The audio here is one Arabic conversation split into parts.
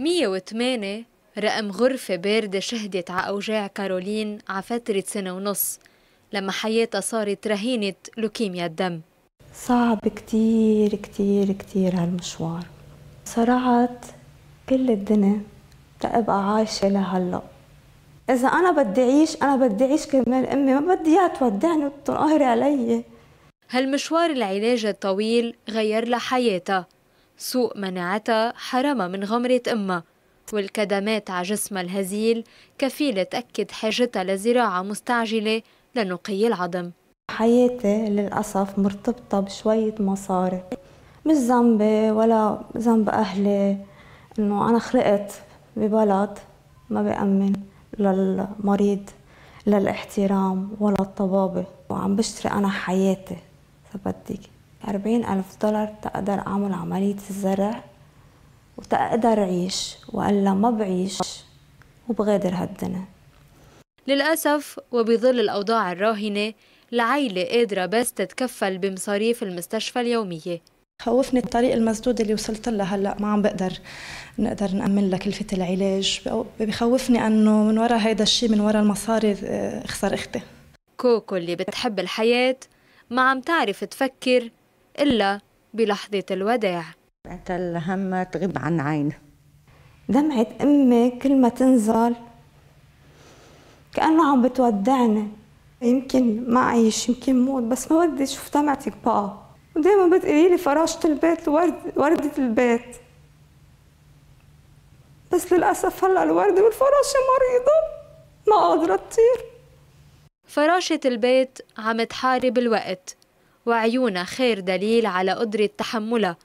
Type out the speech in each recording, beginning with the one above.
108 رقم غرفة باردة شهدت على أوجاع كارولين على فترة سنة ونص لما حياتها صارت رهينة لوكيميا الدم صعب كتير كتير كتير هالمشوار صرعت كل الدنيا تبقى عايشة لهلأ إذا أنا بدي أعيش أنا بدي أعيش كرمال أمي ما بدي إياها تودعني وتنقهري علي هالمشوار العلاج الطويل غير لها حياتها سوء مناعتها حرمها من غمرة أمها والكدمات على جسمها الهزيل كفيلة تأكد حاجتها لزراعة مستعجلة لنقي العظم حياتي للأسف مرتبطة بشوية مصاري مش ذنبي ولا ذنب أهلي إنه أنا خلقت ببلد ما بأمن للمريض لا الاحترام ولا الطبابة وعم بشتري أنا حياتي بدك أربعين ألف دولار تقدر أعمل عملية الزرع وتقدر عيش وإلا ما بعيش وبغادر هالدنيا للأسف وبظل الأوضاع الراهنة العيلة قادرة بس تتكفل بمصاريف المستشفى اليومية خوفني الطريق المسدود اللي وصلت له هلا ما عم بقدر نقدر نأمن لكلفة العلاج بخوفني انه من وراء هيدا الشيء من وراء المصاري اخسر آه، اختي كوكو اللي بتحب الحياة ما عم تعرف تفكر إلا بلحظة الوداع بعت الهمة تغيب عن عينه دمعة أمي كل ما تنزل كأنه عم بتودعني يمكن ما أعيش يمكن موت بس ما بدي أشوف دمعتك بقى ودايما بتقولي لي فراشة البيت ورد وردة البيت بس للأسف هلأ الوردة والفراشة مريضة ما قادرة تطير فراشة البيت عم تحارب الوقت وعيونا خير دليل على قدرة تحملها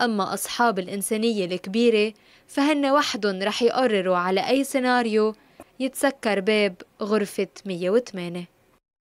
أما أصحاب الإنسانية الكبيرة فهن وحدهم رح يقرروا على أي سيناريو يتسكر باب غرفة 108